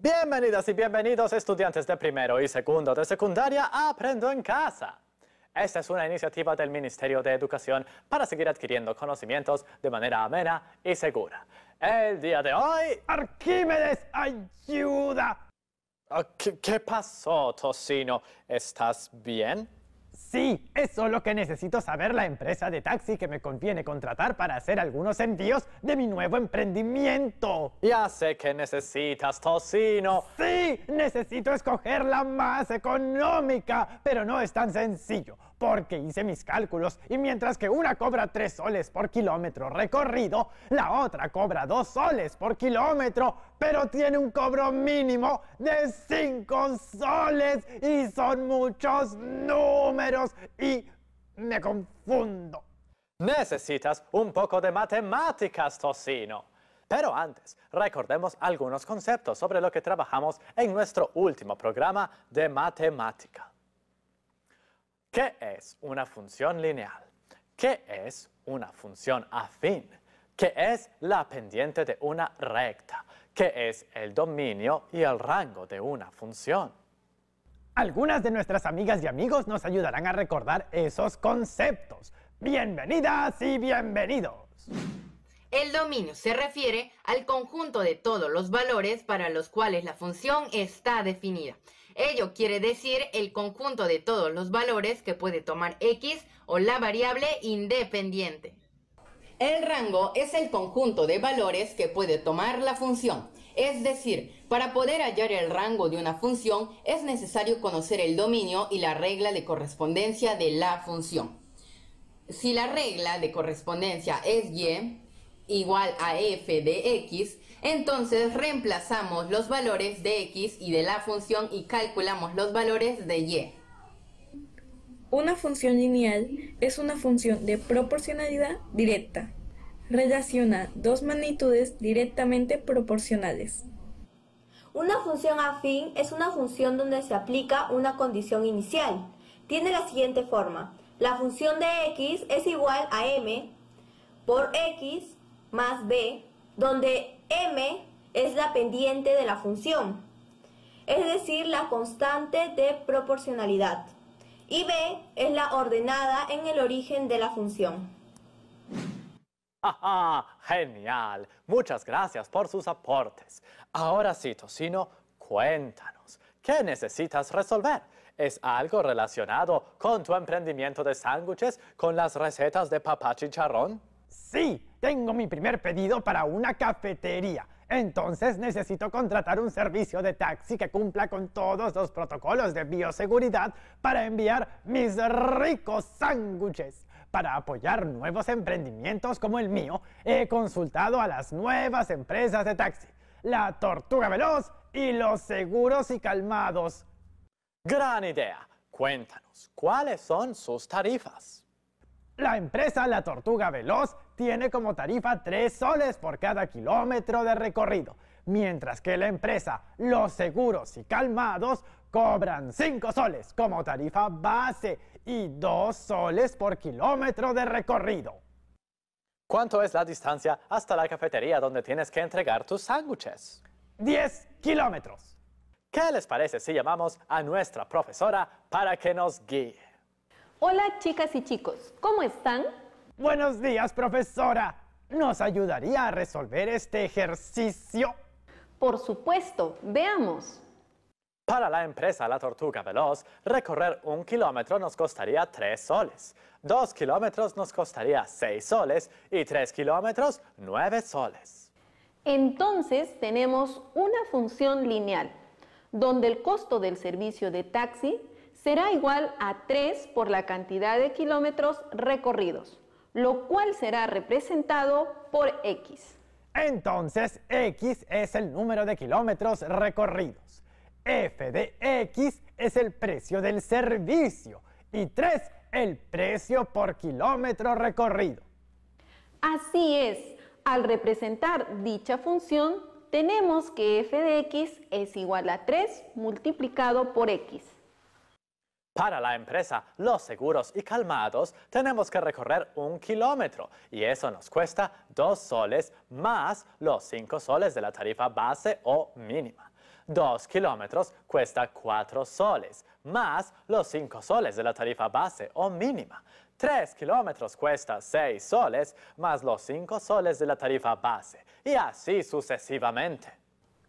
Bienvenidas y bienvenidos estudiantes de primero y segundo de secundaria Aprendo en Casa. Esta es una iniciativa del Ministerio de Educación para seguir adquiriendo conocimientos de manera amena y segura. El día de hoy... ¡Arquímedes, ayuda! Ah, ¿Qué, qué pasó, Tocino? ¿Estás bien? Sí, es solo que necesito saber la empresa de taxi que me conviene contratar para hacer algunos envíos de mi nuevo emprendimiento. Ya sé que necesitas tocino. Sí, necesito escoger la más económica, pero no es tan sencillo porque hice mis cálculos y mientras que una cobra 3 soles por kilómetro recorrido, la otra cobra 2 soles por kilómetro, pero tiene un cobro mínimo de 5 soles y son muchos números y me confundo. Necesitas un poco de matemáticas, Tocino. Pero antes, recordemos algunos conceptos sobre lo que trabajamos en nuestro último programa de matemática. ¿Qué es una función lineal? ¿Qué es una función afín? ¿Qué es la pendiente de una recta? ¿Qué es el dominio y el rango de una función? Algunas de nuestras amigas y amigos nos ayudarán a recordar esos conceptos. Bienvenidas y bienvenidos. El dominio se refiere al conjunto de todos los valores para los cuales la función está definida. Ello quiere decir el conjunto de todos los valores que puede tomar X o la variable independiente. El rango es el conjunto de valores que puede tomar la función. Es decir, para poder hallar el rango de una función es necesario conocer el dominio y la regla de correspondencia de la función. Si la regla de correspondencia es y, igual a f de x, entonces reemplazamos los valores de x y de la función y calculamos los valores de y. Una función lineal es una función de proporcionalidad directa. Relaciona dos magnitudes directamente proporcionales. Una función afín es una función donde se aplica una condición inicial. Tiene la siguiente forma. La función de x es igual a m por x más b, donde m es la pendiente de la función, es decir, la constante de proporcionalidad, y b es la ordenada en el origen de la función. ¡Ah, genial. Muchas gracias por sus aportes. Ahora sí, Tocino, cuéntanos, ¿qué necesitas resolver? ¿Es algo relacionado con tu emprendimiento de sándwiches, con las recetas de papá chicharrón? Sí, tengo mi primer pedido para una cafetería. Entonces necesito contratar un servicio de taxi que cumpla con todos los protocolos de bioseguridad para enviar mis ricos sándwiches. Para apoyar nuevos emprendimientos como el mío, he consultado a las nuevas empresas de taxi, la Tortuga Veloz y los Seguros y Calmados. Gran idea. Cuéntanos, ¿cuáles son sus tarifas? La empresa La Tortuga Veloz tiene como tarifa 3 soles por cada kilómetro de recorrido, mientras que la empresa Los Seguros y Calmados cobran 5 soles como tarifa base y 2 soles por kilómetro de recorrido. ¿Cuánto es la distancia hasta la cafetería donde tienes que entregar tus sándwiches? 10 kilómetros. ¿Qué les parece si llamamos a nuestra profesora para que nos guíe? Hola chicas y chicos, ¿cómo están? Buenos días, profesora. ¿Nos ayudaría a resolver este ejercicio? Por supuesto, veamos. Para la empresa La Tortuga Veloz, recorrer un kilómetro nos costaría tres soles, dos kilómetros nos costaría 6 soles y tres kilómetros 9 soles. Entonces tenemos una función lineal, donde el costo del servicio de taxi será igual a 3 por la cantidad de kilómetros recorridos, lo cual será representado por X. Entonces, X es el número de kilómetros recorridos. F de X es el precio del servicio. Y 3, el precio por kilómetro recorrido. Así es, al representar dicha función, tenemos que f de x es igual a 3 multiplicado por x. Para la empresa, los seguros y calmados, tenemos que recorrer un kilómetro y eso nos cuesta dos soles más los cinco soles de la tarifa base o mínima. Dos kilómetros cuesta cuatro soles más los cinco soles de la tarifa base o mínima. Tres kilómetros cuesta 6 soles más los cinco soles de la tarifa base y así sucesivamente.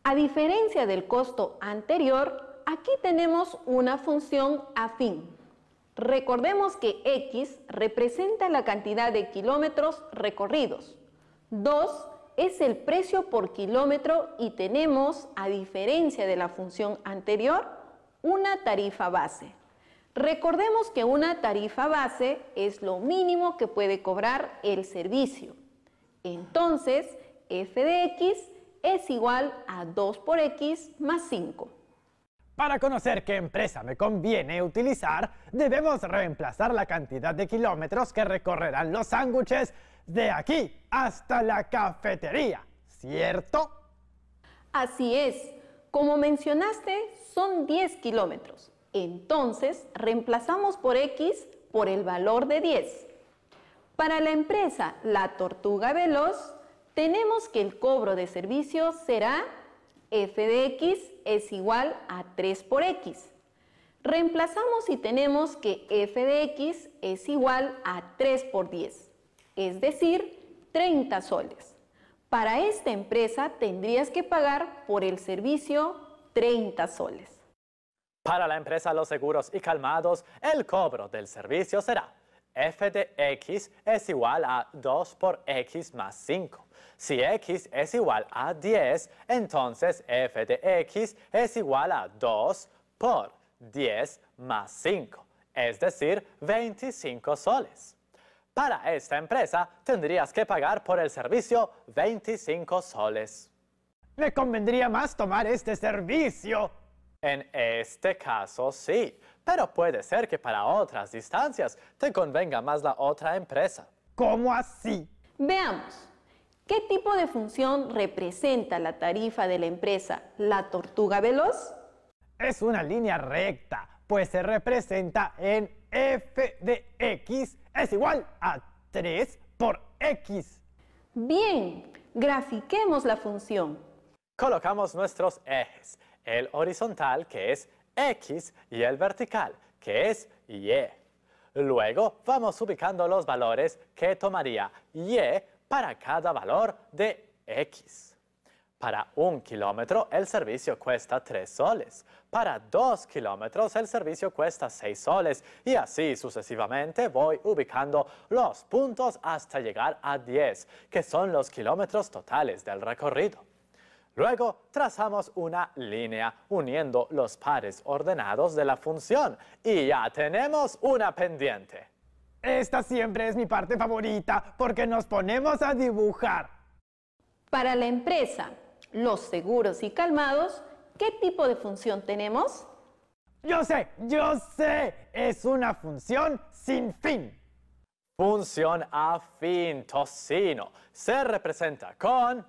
A diferencia del costo anterior, aquí tenemos una función afín. Recordemos que X representa la cantidad de kilómetros recorridos. 2 es el precio por kilómetro y tenemos, a diferencia de la función anterior, una tarifa base. Recordemos que una tarifa base es lo mínimo que puede cobrar el servicio. Entonces, f de x es igual a 2 por x más 5. Para conocer qué empresa me conviene utilizar, debemos reemplazar la cantidad de kilómetros que recorrerán los sándwiches de aquí hasta la cafetería, ¿cierto? Así es. Como mencionaste, son 10 kilómetros. Entonces, reemplazamos por X por el valor de 10. Para la empresa La Tortuga Veloz, tenemos que el cobro de servicio será F de X es igual a 3 por x. Reemplazamos y tenemos que f de x es igual a 3 por 10, es decir, 30 soles. Para esta empresa tendrías que pagar por el servicio 30 soles. Para la empresa Los Seguros y Calmados, el cobro del servicio será f de x es igual a 2 por x más 5. Si x es igual a 10, entonces f de x es igual a 2 por 10 más 5, es decir, 25 soles. Para esta empresa tendrías que pagar por el servicio 25 soles. Me convendría más tomar este servicio. En este caso sí, pero puede ser que para otras distancias te convenga más la otra empresa. ¿Cómo así? Veamos. ¿Qué tipo de función representa la tarifa de la empresa La Tortuga Veloz? Es una línea recta, pues se representa en f de x es igual a 3 por x. Bien, grafiquemos la función. Colocamos nuestros ejes, el horizontal que es x y el vertical que es y. Luego vamos ubicando los valores que tomaría y para cada valor de x. Para un kilómetro el servicio cuesta 3 soles, para 2 kilómetros el servicio cuesta 6 soles y así sucesivamente voy ubicando los puntos hasta llegar a 10, que son los kilómetros totales del recorrido. Luego trazamos una línea uniendo los pares ordenados de la función y ya tenemos una pendiente. Esta siempre es mi parte favorita porque nos ponemos a dibujar. Para la empresa, los seguros y calmados, ¿qué tipo de función tenemos? Yo sé, yo sé, es una función sin fin. Función afín, tocino, se representa con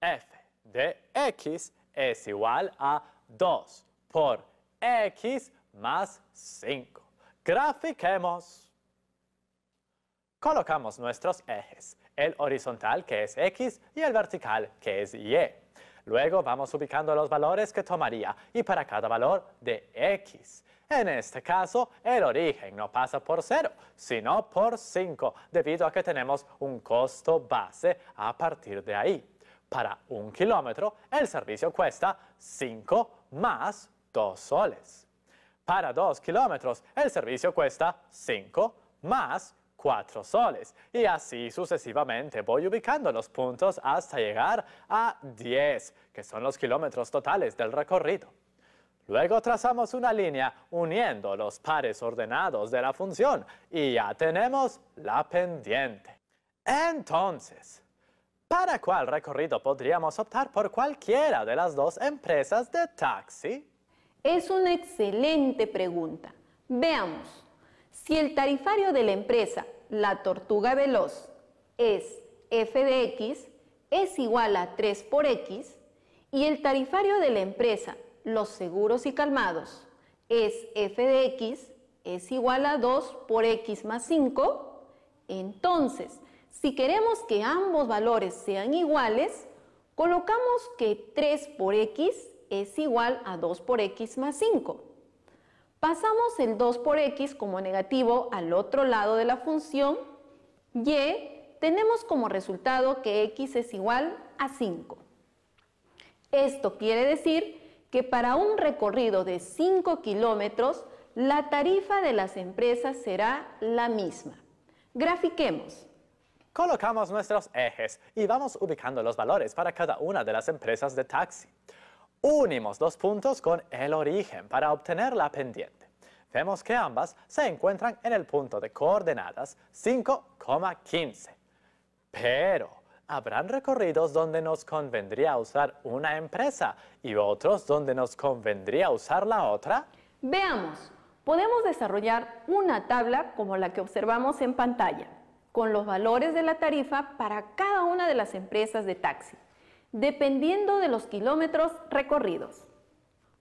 f de x es igual a 2 por x más 5. Grafiquemos. Colocamos nuestros ejes, el horizontal que es X y el vertical que es Y. Luego vamos ubicando los valores que tomaría y para cada valor de X. En este caso, el origen no pasa por 0, sino por 5, debido a que tenemos un costo base a partir de ahí. Para un kilómetro, el servicio cuesta 5 más 2 soles. Para 2 kilómetros, el servicio cuesta 5 más Cuatro soles y así sucesivamente voy ubicando los puntos hasta llegar a 10, que son los kilómetros totales del recorrido. Luego trazamos una línea uniendo los pares ordenados de la función y ya tenemos la pendiente. Entonces, ¿para cuál recorrido podríamos optar por cualquiera de las dos empresas de taxi? Es una excelente pregunta. Veamos. Si el tarifario de la empresa La Tortuga Veloz es f de x es igual a 3 por x y el tarifario de la empresa Los Seguros y Calmados es f de x es igual a 2 por x más 5, entonces, si queremos que ambos valores sean iguales, colocamos que 3 por x es igual a 2 por x más 5. Pasamos el 2 por x como negativo al otro lado de la función y, tenemos como resultado que x es igual a 5. Esto quiere decir que para un recorrido de 5 kilómetros, la tarifa de las empresas será la misma. Grafiquemos. Colocamos nuestros ejes y vamos ubicando los valores para cada una de las empresas de taxi. Unimos dos puntos con el origen para obtener la pendiente. Vemos que ambas se encuentran en el punto de coordenadas 5,15. Pero habrán recorridos donde nos convendría usar una empresa y otros donde nos convendría usar la otra? Veamos, podemos desarrollar una tabla como la que observamos en pantalla, con los valores de la tarifa para cada una de las empresas de taxi dependiendo de los kilómetros recorridos.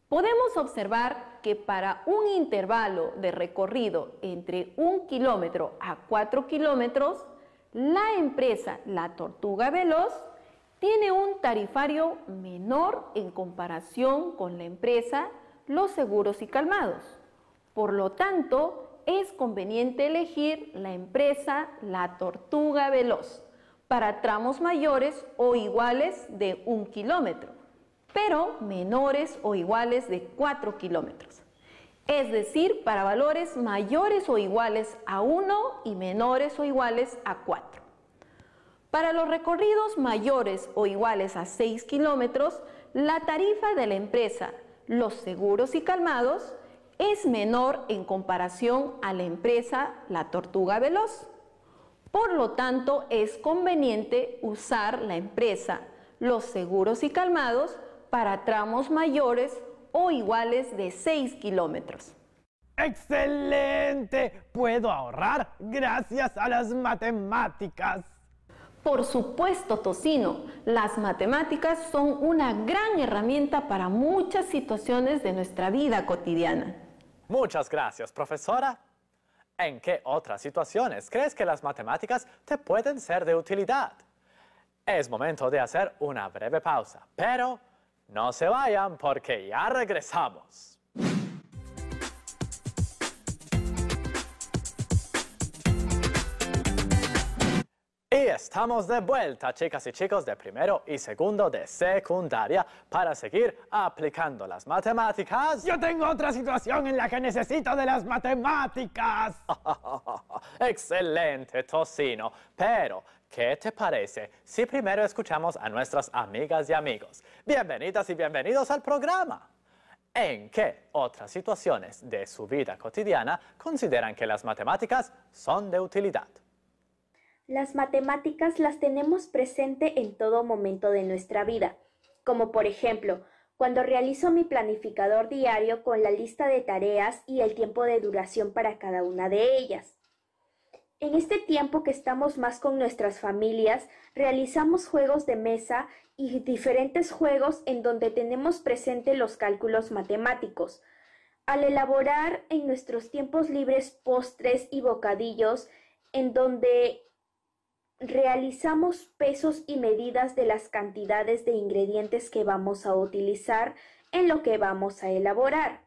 Podemos observar que para un intervalo de recorrido entre un kilómetro a 4 kilómetros, la empresa La Tortuga Veloz tiene un tarifario menor en comparación con la empresa Los Seguros y Calmados. Por lo tanto, es conveniente elegir la empresa La Tortuga Veloz para tramos mayores o iguales de 1 kilómetro, pero menores o iguales de 4 kilómetros. Es decir, para valores mayores o iguales a 1 y menores o iguales a 4. Para los recorridos mayores o iguales a 6 kilómetros, la tarifa de la empresa, los seguros y calmados, es menor en comparación a la empresa La Tortuga Veloz por lo tanto, es conveniente usar la empresa los seguros y calmados para tramos mayores o iguales de 6 kilómetros. ¡Excelente! Puedo ahorrar gracias a las matemáticas. Por supuesto, Tocino, las matemáticas son una gran herramienta para muchas situaciones de nuestra vida cotidiana. Muchas gracias, profesora. ¿En qué otras situaciones crees que las matemáticas te pueden ser de utilidad? Es momento de hacer una breve pausa, pero no se vayan porque ya regresamos. estamos de vuelta, chicas y chicos de primero y segundo de secundaria, para seguir aplicando las matemáticas. Yo tengo otra situación en la que necesito de las matemáticas. Excelente, Tocino. Pero, ¿qué te parece si primero escuchamos a nuestras amigas y amigos? Bienvenidas y bienvenidos al programa. ¿En qué otras situaciones de su vida cotidiana consideran que las matemáticas son de utilidad? Las matemáticas las tenemos presente en todo momento de nuestra vida, como por ejemplo, cuando realizo mi planificador diario con la lista de tareas y el tiempo de duración para cada una de ellas. En este tiempo que estamos más con nuestras familias, realizamos juegos de mesa y diferentes juegos en donde tenemos presente los cálculos matemáticos. Al elaborar en nuestros tiempos libres postres y bocadillos, en donde realizamos pesos y medidas de las cantidades de ingredientes que vamos a utilizar en lo que vamos a elaborar.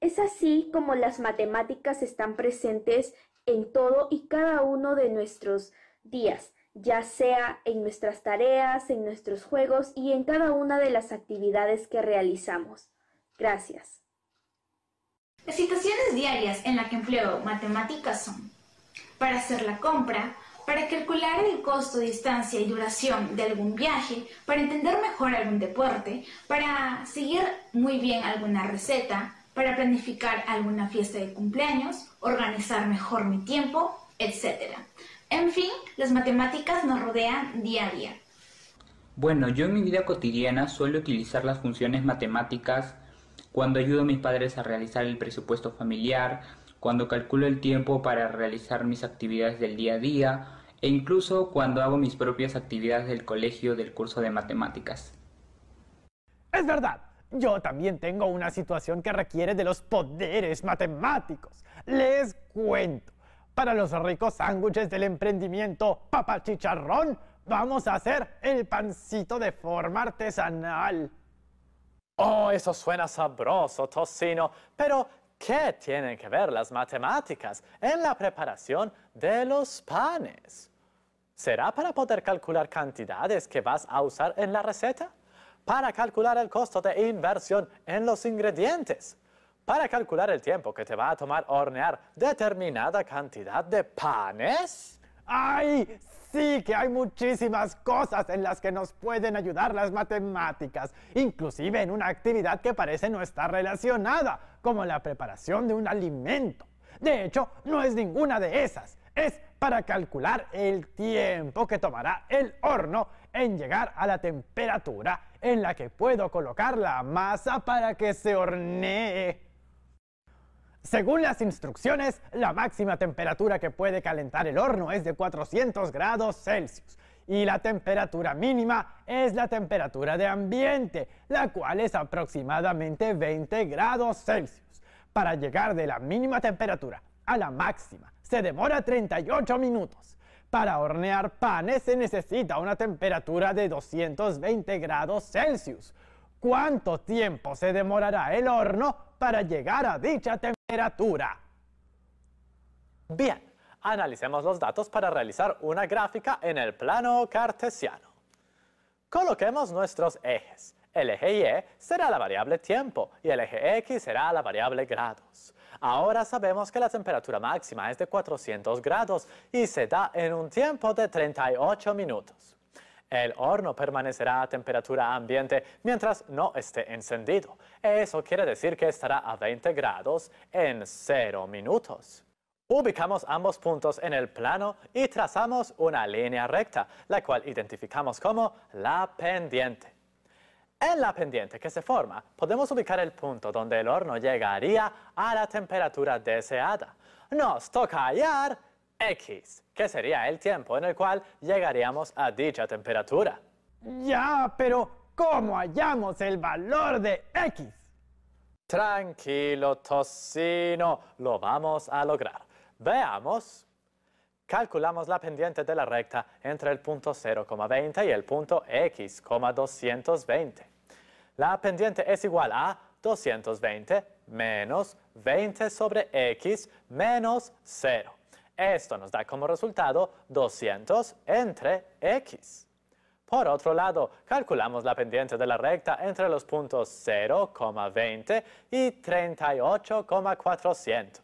Es así como las matemáticas están presentes en todo y cada uno de nuestros días, ya sea en nuestras tareas, en nuestros juegos y en cada una de las actividades que realizamos. Gracias. Las situaciones diarias en las que empleo matemáticas son para hacer la compra, para calcular el costo, distancia y duración de algún viaje, para entender mejor algún deporte, para seguir muy bien alguna receta, para planificar alguna fiesta de cumpleaños, organizar mejor mi tiempo, etc. En fin, las matemáticas nos rodean día a día. Bueno, yo en mi vida cotidiana suelo utilizar las funciones matemáticas cuando ayudo a mis padres a realizar el presupuesto familiar, cuando calculo el tiempo para realizar mis actividades del día a día, e incluso cuando hago mis propias actividades del colegio del curso de matemáticas. Es verdad, yo también tengo una situación que requiere de los poderes matemáticos. Les cuento, para los ricos sándwiches del emprendimiento papachicharrón, vamos a hacer el pancito de forma artesanal. Oh, eso suena sabroso, tocino, pero ¿Qué tienen que ver las matemáticas en la preparación de los panes? ¿Será para poder calcular cantidades que vas a usar en la receta? ¿Para calcular el costo de inversión en los ingredientes? ¿Para calcular el tiempo que te va a tomar hornear determinada cantidad de panes? ¡Ay! sí que hay muchísimas cosas en las que nos pueden ayudar las matemáticas, inclusive en una actividad que parece no estar relacionada, como la preparación de un alimento. De hecho, no es ninguna de esas, es para calcular el tiempo que tomará el horno en llegar a la temperatura en la que puedo colocar la masa para que se hornee. Según las instrucciones, la máxima temperatura que puede calentar el horno es de 400 grados Celsius y la temperatura mínima es la temperatura de ambiente, la cual es aproximadamente 20 grados Celsius. Para llegar de la mínima temperatura a la máxima se demora 38 minutos. Para hornear panes se necesita una temperatura de 220 grados Celsius. ¿Cuánto tiempo se demorará el horno para llegar a dicha temperatura. Bien, analicemos los datos para realizar una gráfica en el plano cartesiano. Coloquemos nuestros ejes. El eje Y será la variable tiempo y el eje X será la variable grados. Ahora sabemos que la temperatura máxima es de 400 grados y se da en un tiempo de 38 minutos. El horno permanecerá a temperatura ambiente mientras no esté encendido. Eso quiere decir que estará a 20 grados en 0 minutos. Ubicamos ambos puntos en el plano y trazamos una línea recta, la cual identificamos como la pendiente. En la pendiente que se forma, podemos ubicar el punto donde el horno llegaría a la temperatura deseada. Nos toca hallar X que sería el tiempo en el cual llegaríamos a dicha temperatura. Ya, pero ¿cómo hallamos el valor de X? Tranquilo, tocino, lo vamos a lograr. Veamos. Calculamos la pendiente de la recta entre el punto 0,20 y el punto X,220. La pendiente es igual a 220 menos 20 sobre X menos 0. Esto nos da como resultado 200 entre x. Por otro lado, calculamos la pendiente de la recta entre los puntos 0,20 y 38,400.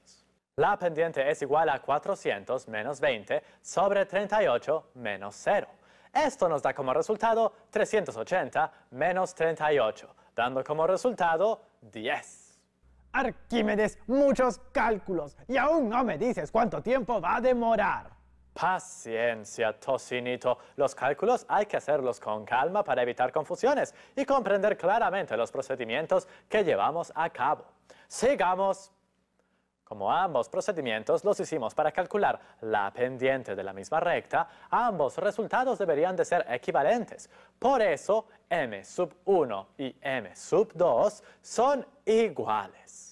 La pendiente es igual a 400 menos 20 sobre 38 menos 0. Esto nos da como resultado 380 menos 38, dando como resultado 10. Arquímedes, muchos cálculos y aún no me dices cuánto tiempo va a demorar. Paciencia, Tocinito. Los cálculos hay que hacerlos con calma para evitar confusiones y comprender claramente los procedimientos que llevamos a cabo. Sigamos. Como ambos procedimientos los hicimos para calcular la pendiente de la misma recta, ambos resultados deberían de ser equivalentes. Por eso, m sub 1 y m sub 2 son iguales.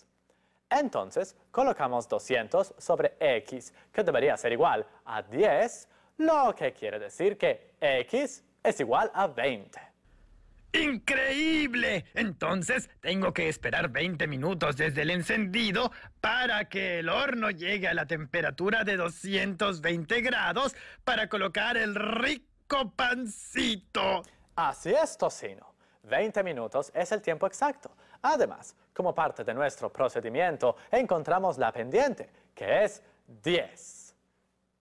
Entonces, colocamos 200 sobre x, que debería ser igual a 10, lo que quiere decir que x es igual a 20. ¡Increíble! Entonces tengo que esperar 20 minutos desde el encendido para que el horno llegue a la temperatura de 220 grados para colocar el rico pancito. Así es, tocino. 20 minutos es el tiempo exacto. Además, como parte de nuestro procedimiento, encontramos la pendiente, que es 10.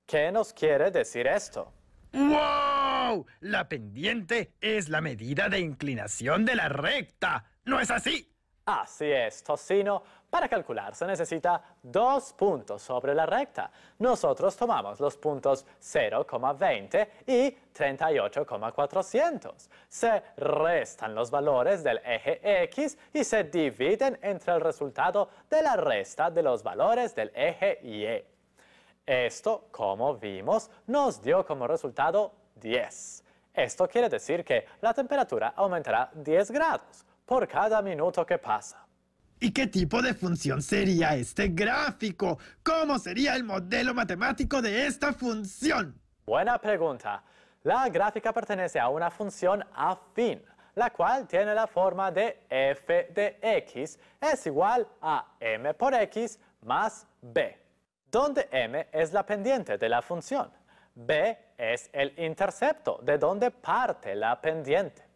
¿Qué nos quiere decir esto? ¡Wow! La pendiente es la medida de inclinación de la recta. ¿No es así? Así es, Tosino. Para calcular se necesita dos puntos sobre la recta. Nosotros tomamos los puntos 0,20 y 38,400. Se restan los valores del eje X y se dividen entre el resultado de la resta de los valores del eje Y. Esto, como vimos, nos dio como resultado 10. Esto quiere decir que la temperatura aumentará 10 grados por cada minuto que pasa. ¿Y qué tipo de función sería este gráfico? ¿Cómo sería el modelo matemático de esta función? Buena pregunta. La gráfica pertenece a una función afín, la cual tiene la forma de f de x es igual a m por x más b, donde m es la pendiente de la función. b es el intercepto de donde parte la pendiente.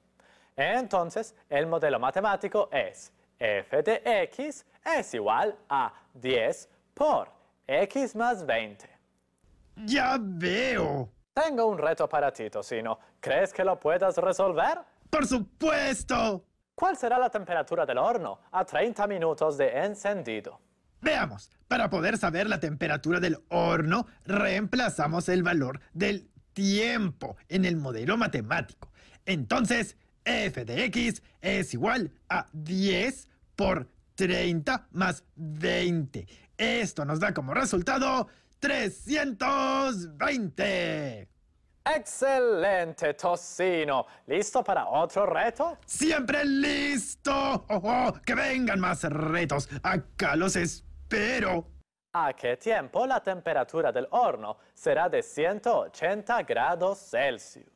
Entonces, el modelo matemático es f de x es igual a 10 por x más 20. ¡Ya veo! Tengo un reto para ti, Tocino. ¿Crees que lo puedas resolver? ¡Por supuesto! ¿Cuál será la temperatura del horno a 30 minutos de encendido? Veamos, para poder saber la temperatura del horno, reemplazamos el valor del tiempo en el modelo matemático. Entonces, f de x es igual a 10 por 30 más 20. Esto nos da como resultado 320. Excelente, Tocino. ¿Listo para otro reto? Siempre listo. que vengan más retos. Acá los espero. ¿A qué tiempo la temperatura del horno será de 180 grados Celsius?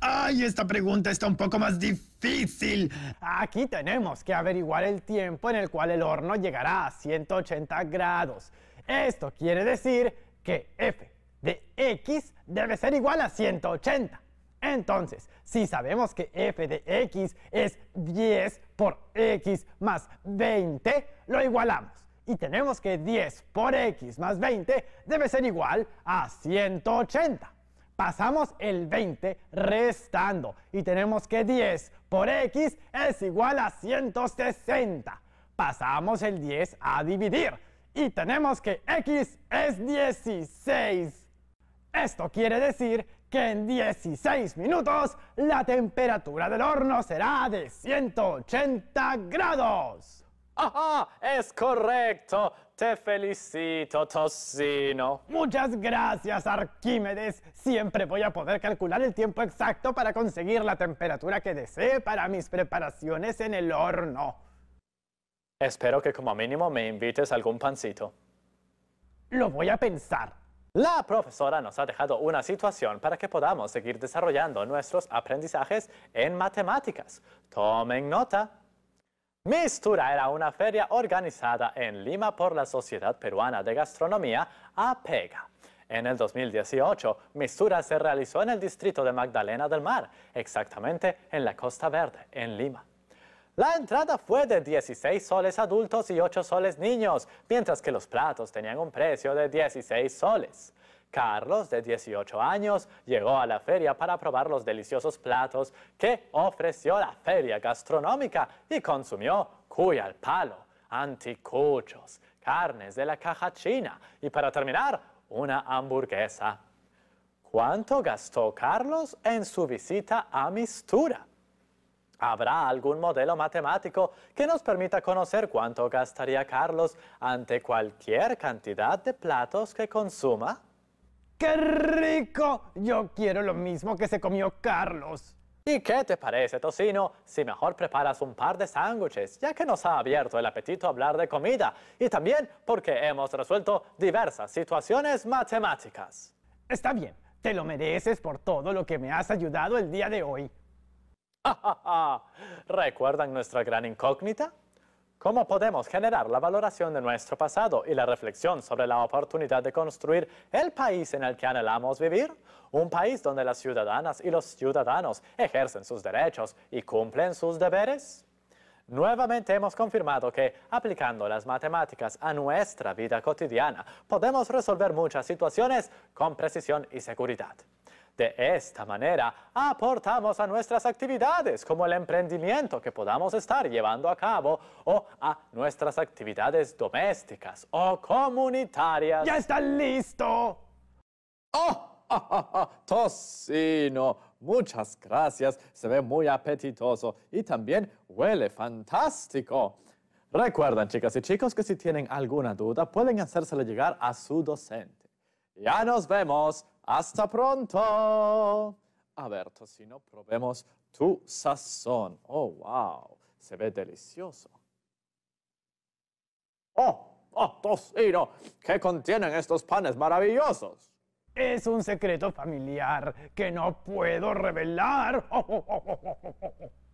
Ay, esta pregunta está un poco más difícil. Aquí tenemos que averiguar el tiempo en el cual el horno llegará a 180 grados. Esto quiere decir que f de x debe ser igual a 180. Entonces, si sabemos que f de x es 10 por x más 20, lo igualamos. Y tenemos que 10 por x más 20 debe ser igual a 180 pasamos el 20 restando y tenemos que 10 por x es igual a 160. Pasamos el 10 a dividir y tenemos que x es 16. Esto quiere decir que en 16 minutos la temperatura del horno será de 180 grados. ¡Ajá! ¡Es correcto! Te felicito, Tocino. Muchas gracias, Arquímedes. Siempre voy a poder calcular el tiempo exacto para conseguir la temperatura que desee para mis preparaciones en el horno. Espero que como mínimo me invites algún pancito. Lo voy a pensar. La profesora nos ha dejado una situación para que podamos seguir desarrollando nuestros aprendizajes en matemáticas. Tomen nota. Mistura era una feria organizada en Lima por la Sociedad Peruana de Gastronomía, APEGA. E en el 2018, Mistura se realizó en el distrito de Magdalena del Mar, exactamente en la Costa Verde, en Lima. La entrada fue de 16 soles adultos y 8 soles niños, mientras que los platos tenían un precio de 16 soles. Carlos, de 18 años, llegó a la feria para probar los deliciosos platos que ofreció la feria gastronómica y consumió cuy al palo, anticuchos, carnes de la caja china y para terminar, una hamburguesa. ¿Cuánto gastó Carlos en su visita a Mistura? ¿Habrá algún modelo matemático que nos permita conocer cuánto gastaría Carlos ante cualquier cantidad de platos que consuma? ¡Qué rico! Yo quiero lo mismo que se comió Carlos. ¿Y qué te parece, Tocino, si mejor preparas un par de sándwiches, ya que nos ha abierto el apetito hablar de comida y también porque hemos resuelto diversas situaciones matemáticas? Está bien, te lo mereces por todo lo que me has ayudado el día de hoy. ¿Recuerdan nuestra gran incógnita? ¿Cómo podemos generar la valoración de nuestro pasado y la reflexión sobre la oportunidad de construir el país en el que anhelamos vivir? Un país donde las ciudadanas y los ciudadanos ejercen sus derechos y cumplen sus deberes? Nuevamente hemos confirmado que, aplicando las matemáticas a nuestra vida cotidiana, podemos resolver muchas situaciones con precisión y seguridad. De esta manera, aportamos a nuestras actividades, como el emprendimiento que podamos estar llevando a cabo, o a nuestras actividades domésticas o comunitarias. ¡Ya está listo! ¡Oh! tocino. Muchas gracias. Se ve muy apetitoso y también huele fantástico. Recuerden, chicas y chicos, que si tienen alguna duda pueden hacérsela llegar a su docente. Ya nos vemos. Hasta pronto. A ver, tocino, probemos tu sazón. Oh, wow. Se ve delicioso. Oh, oh, tocino. ¿Qué contienen estos panes maravillosos? Es un secreto familiar que no puedo revelar.